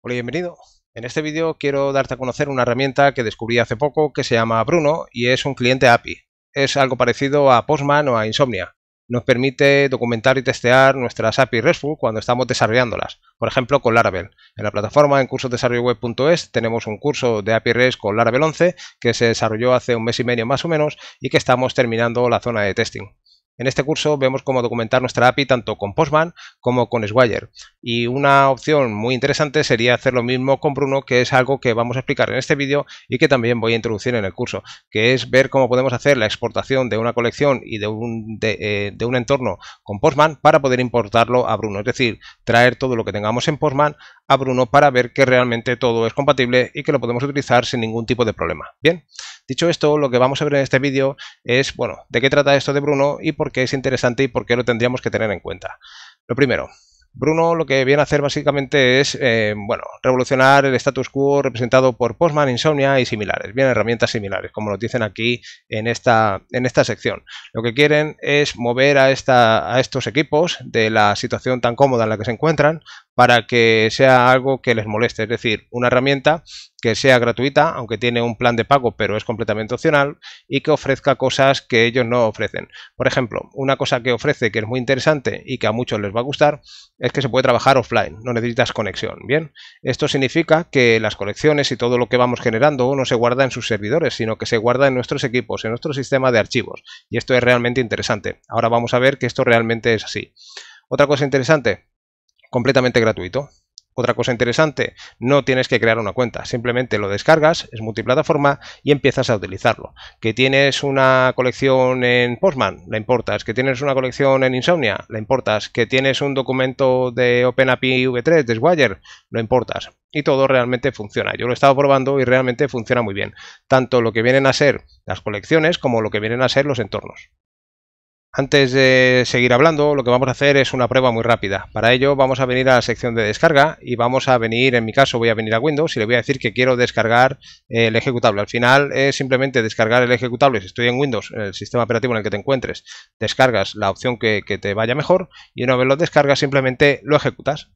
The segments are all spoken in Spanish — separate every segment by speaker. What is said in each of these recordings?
Speaker 1: Hola y bienvenido. En este vídeo quiero darte a conocer una herramienta que descubrí hace poco que se llama Bruno y es un cliente API. Es algo parecido a Postman o a Insomnia. Nos permite documentar y testear nuestras API RESTful cuando estamos desarrollándolas, por ejemplo con Laravel. En la plataforma en cursosdesarrolloweb.es tenemos un curso de API REST con Laravel 11 que se desarrolló hace un mes y medio más o menos y que estamos terminando la zona de testing. En este curso vemos cómo documentar nuestra API tanto con Postman como con Swire y una opción muy interesante sería hacer lo mismo con Bruno que es algo que vamos a explicar en este vídeo y que también voy a introducir en el curso que es ver cómo podemos hacer la exportación de una colección y de un, de eh, un entorno con Postman para poder importarlo a Bruno es decir traer todo lo que tengamos en Postman a Bruno para ver que realmente todo es compatible y que lo podemos utilizar sin ningún tipo de problema. Bien, dicho esto, lo que vamos a ver en este vídeo es, bueno, de qué trata esto de Bruno y por qué es interesante y por qué lo tendríamos que tener en cuenta. Lo primero, Bruno lo que viene a hacer básicamente es, eh, bueno, revolucionar el status quo representado por Postman, Insomnia y similares. Bien, herramientas similares, como lo dicen aquí en esta, en esta sección. Lo que quieren es mover a, esta, a estos equipos de la situación tan cómoda en la que se encuentran para que sea algo que les moleste, es decir, una herramienta que sea gratuita, aunque tiene un plan de pago, pero es completamente opcional, y que ofrezca cosas que ellos no ofrecen. Por ejemplo, una cosa que ofrece que es muy interesante y que a muchos les va a gustar es que se puede trabajar offline, no necesitas conexión. Bien, esto significa que las colecciones y todo lo que vamos generando no se guarda en sus servidores, sino que se guarda en nuestros equipos, en nuestro sistema de archivos. Y esto es realmente interesante. Ahora vamos a ver que esto realmente es así. Otra cosa interesante, completamente gratuito. Otra cosa interesante, no tienes que crear una cuenta, simplemente lo descargas, es multiplataforma y empiezas a utilizarlo. Que tienes una colección en Postman, la importas, que tienes una colección en Insomnia, la importas, que tienes un documento de OpenAPI V3 de Swagger, lo importas. Y todo realmente funciona. Yo lo he estado probando y realmente funciona muy bien, tanto lo que vienen a ser las colecciones como lo que vienen a ser los entornos. Antes de seguir hablando, lo que vamos a hacer es una prueba muy rápida. Para ello vamos a venir a la sección de descarga y vamos a venir, en mi caso voy a venir a Windows y le voy a decir que quiero descargar eh, el ejecutable. Al final es simplemente descargar el ejecutable. Si estoy en Windows, el sistema operativo en el que te encuentres, descargas la opción que, te vaya mejor y una vez lo descargas simplemente lo ejecutas.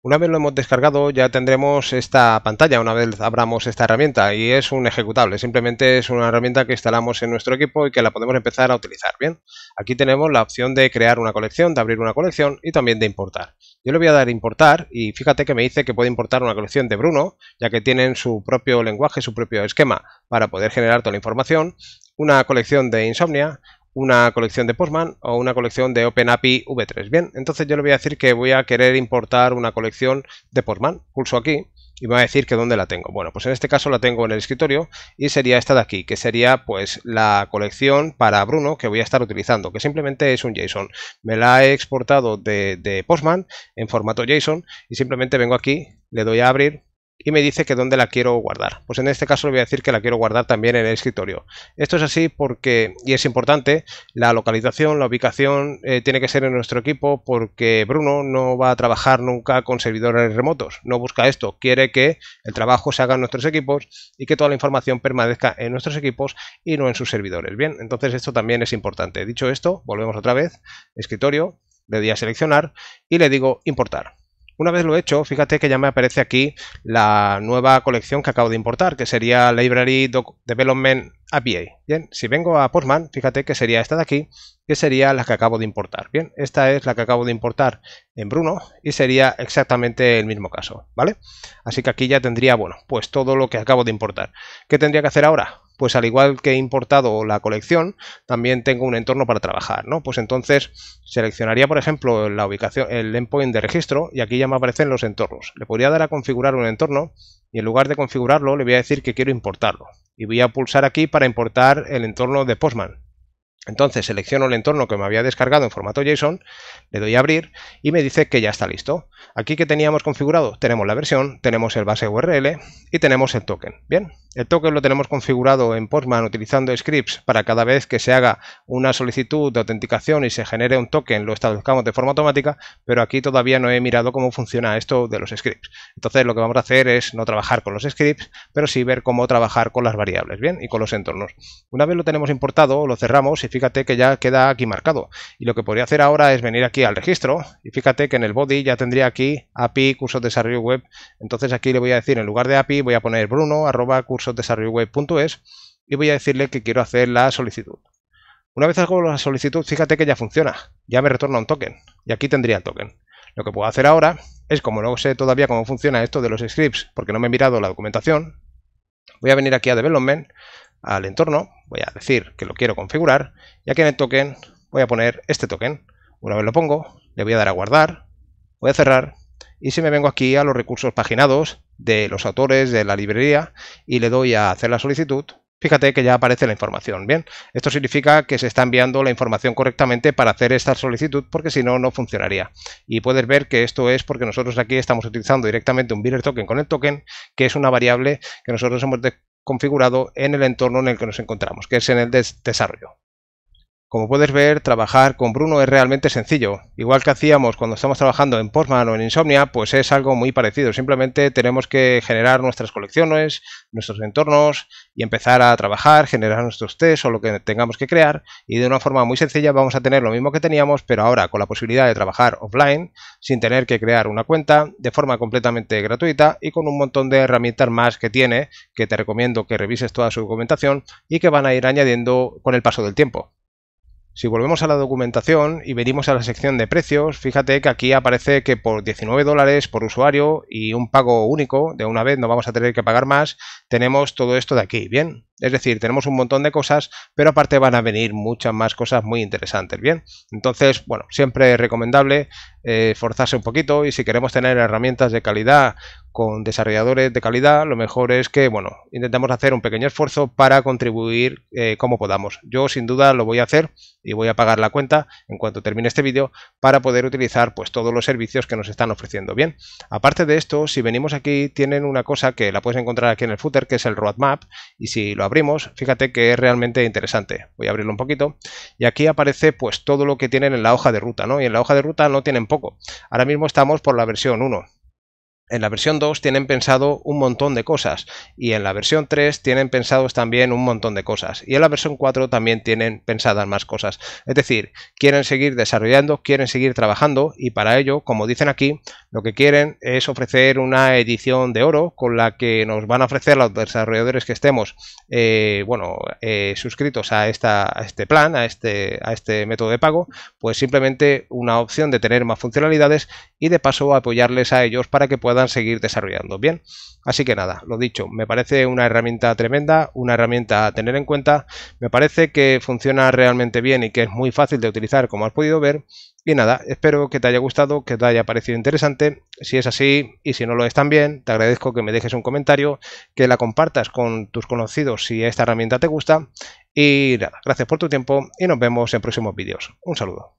Speaker 1: Una vez lo hemos descargado ya tendremos esta pantalla una vez abramos esta herramienta y es un ejecutable, simplemente es una herramienta que instalamos en nuestro equipo y que la podemos empezar a utilizar. Bien, aquí tenemos la opción de crear una colección, de abrir una colección y también de importar. Yo le voy a dar importar y fíjate que me dice que puede importar una colección de Bruno, ya que tienen su propio lenguaje, su propio esquema para poder generar toda la información, una colección de Insomnia, una colección de Postman o una colección de OpenAPI V3. Bien, entonces yo le voy a decir que voy a querer importar una colección de Postman. Pulso aquí y me va a decir que dónde la tengo. Bueno, pues en este caso la tengo en el escritorio y sería esta de aquí, que sería pues la colección para Bruno que voy a estar utilizando, que simplemente es un JSON. Me la he exportado de, de Postman en formato JSON y simplemente vengo aquí, le doy a abrir y me dice que dónde la quiero guardar. Pues en este caso le voy a decir que la quiero guardar también en el escritorio. Esto es así porque, y es importante, la localización, la ubicación eh, tiene que ser en nuestro equipo porque Bruno no va a trabajar nunca con servidores remotos, no busca esto, quiere que el trabajo se haga en nuestros equipos y que toda la información permanezca en nuestros equipos y no en sus servidores. Bien, entonces esto también es importante. Dicho esto, volvemos otra vez, escritorio, le doy a seleccionar y le digo importar. Una vez lo he hecho, fíjate que ya me aparece aquí la nueva colección que acabo de importar, que sería Library Development API. Bien, si vengo a Postman, fíjate que sería esta de aquí, que sería la que acabo de importar. Bien, esta es la que acabo de importar en Bruno y sería exactamente el mismo caso, ¿vale? Así que aquí ya tendría, bueno, pues todo lo que acabo de importar. ¿Qué tendría que hacer ahora? pues al igual que he importado la colección, también tengo un entorno para trabajar, ¿no? Pues entonces seleccionaría, por ejemplo, la ubicación, el endpoint de registro y aquí ya me aparecen los entornos. Le podría dar a configurar un entorno y en lugar de configurarlo le voy a decir que quiero importarlo y voy a pulsar aquí para importar el entorno de Postman. Entonces selecciono el entorno que me había descargado en formato JSON, le doy a abrir y me dice que ya está listo. Aquí que teníamos configurado, tenemos la versión, tenemos el base URL y tenemos el token. Bien, el token lo tenemos configurado en Postman utilizando scripts para cada vez que se haga una solicitud de autenticación y se genere un token lo establezcamos de forma automática, pero aquí todavía no he mirado cómo funciona esto de los scripts. Entonces lo que vamos a hacer es no trabajar con los scripts, pero sí ver cómo trabajar con las variables, bien, y con los entornos. Una vez lo tenemos importado, lo cerramos y fíjate que ya queda aquí marcado. Y lo que podría hacer ahora es venir aquí al registro y fíjate que en el body ya tendría aquí API cursos de desarrollo web. Entonces aquí le voy a decir en lugar de API voy a poner bruno arroba es y voy a decirle que quiero hacer la solicitud. Una vez hago la solicitud, fíjate que ya funciona, ya me retorna un token y aquí tendría el token. Lo que puedo hacer ahora es, como no sé todavía cómo funciona esto de los scripts, porque no me he mirado la documentación, voy a venir aquí a Development, al entorno, voy a decir que lo quiero configurar y aquí en el token voy a poner este token. Una vez lo pongo, le voy a dar a guardar, voy a cerrar y si me vengo aquí a los recursos paginados de los autores de la librería y le doy a hacer la solicitud, fíjate que ya aparece la información. Bien, esto significa que se está enviando la información correctamente para hacer esta solicitud porque si no, no funcionaría. Y puedes ver que esto es porque nosotros aquí estamos utilizando directamente un bearer token con el token, que es una variable que nosotros hemos configurado en el entorno en el que nos encontramos, que es en el desarrollo. Como puedes ver, trabajar con Bruno es realmente sencillo. Igual que hacíamos cuando estamos trabajando en Postman o en Insomnia, pues es algo muy parecido. Simplemente tenemos que generar nuestras colecciones, nuestros entornos y empezar a trabajar, generar nuestros tests o lo que tengamos que crear. Y de una forma muy sencilla vamos a tener lo mismo que teníamos, pero ahora con la posibilidad de trabajar offline, sin tener que crear una cuenta, de forma completamente gratuita y con un montón de herramientas más que tiene, que te recomiendo que revises toda su documentación y que van a ir añadiendo con el paso del tiempo. Si volvemos a la documentación y venimos a la sección de precios, fíjate que aquí aparece que por 19 dólares por usuario y un pago único, de una vez no vamos a tener que pagar más, tenemos todo esto de aquí, ¿bien? Es decir, tenemos un montón de cosas, pero aparte van a venir muchas más cosas muy interesantes, ¿bien? Entonces, bueno, siempre es recomendable esforzarse eh, un poquito y si queremos tener herramientas de calidad con desarrolladores de calidad, lo mejor es que, bueno, intentamos hacer un pequeño esfuerzo para contribuir eh, como podamos. Yo sin duda lo voy a hacer y voy a pagar la cuenta en cuanto termine este vídeo para poder utilizar pues todos los servicios que nos están ofreciendo. Bien, aparte de esto, si venimos aquí tienen una cosa que la puedes encontrar aquí en el footer que es el roadmap y si lo abrimos, fíjate que es realmente interesante. Voy a abrirlo un poquito. Y aquí aparece pues todo lo que tienen en la hoja de ruta, ¿no? Y en la hoja de ruta no tienen poco. Ahora mismo estamos por la versión 1 en la versión 2 tienen pensado un montón de cosas y en la versión 3 tienen pensados también un montón de cosas y en la versión 4 también tienen pensadas más cosas. Es decir, quieren seguir desarrollando, quieren seguir trabajando y para ello, como dicen aquí, lo que quieren es ofrecer una edición de oro con la que nos van a ofrecer los desarrolladores que estemos eh, bueno, eh, suscritos a, esta, este plan, a este, a este método de pago, pues simplemente una opción de tener más funcionalidades y de paso apoyarles a ellos para que puedan seguir desarrollando. Bien, así que nada, lo dicho, me parece una herramienta tremenda, una herramienta a tener en cuenta, me parece que funciona realmente bien y que es muy fácil de utilizar como has podido ver. Y nada, espero que te haya gustado, que te haya parecido interesante. Si es así y si no lo es también, te agradezco que me dejes un comentario, que la compartas con tus conocidos si esta herramienta te gusta. Y nada, gracias por tu tiempo y nos vemos en próximos vídeos. Un saludo.